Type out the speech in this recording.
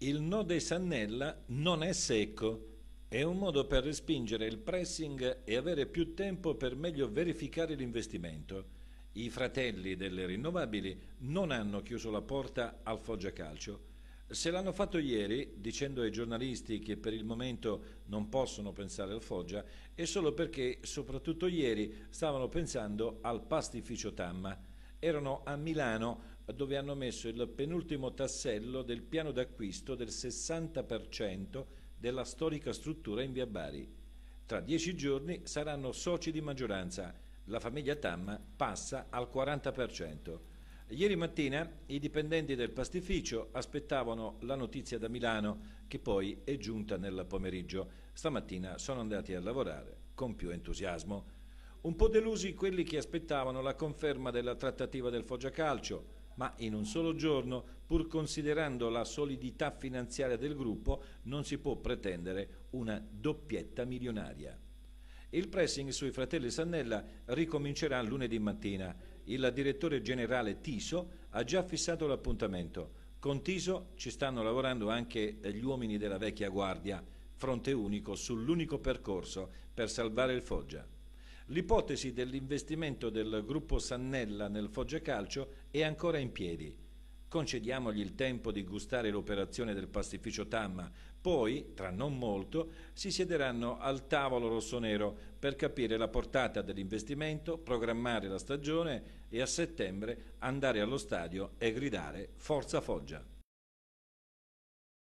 Il no dei Sannella non è secco, è un modo per respingere il pressing e avere più tempo per meglio verificare l'investimento. I fratelli delle rinnovabili non hanno chiuso la porta al Foggia Calcio. Se l'hanno fatto ieri, dicendo ai giornalisti che per il momento non possono pensare al Foggia, è solo perché, soprattutto ieri, stavano pensando al pastificio Tamma erano a Milano dove hanno messo il penultimo tassello del piano d'acquisto del 60% della storica struttura in via Bari. Tra dieci giorni saranno soci di maggioranza. La famiglia Tam passa al 40%. Ieri mattina i dipendenti del pastificio aspettavano la notizia da Milano, che poi è giunta nel pomeriggio. Stamattina sono andati a lavorare con più entusiasmo. Un po' delusi quelli che aspettavano la conferma della trattativa del Foggia Calcio, ma in un solo giorno, pur considerando la solidità finanziaria del gruppo, non si può pretendere una doppietta milionaria. Il pressing sui fratelli Sannella ricomincerà lunedì mattina. Il direttore generale Tiso ha già fissato l'appuntamento. Con Tiso ci stanno lavorando anche gli uomini della vecchia guardia, fronte unico sull'unico percorso per salvare il Foggia. L'ipotesi dell'investimento del gruppo Sannella nel Foggia Calcio è ancora in piedi. Concediamogli il tempo di gustare l'operazione del pastificio Tamma, poi, tra non molto, si siederanno al tavolo rossonero per capire la portata dell'investimento, programmare la stagione e a settembre andare allo stadio e gridare Forza Foggia.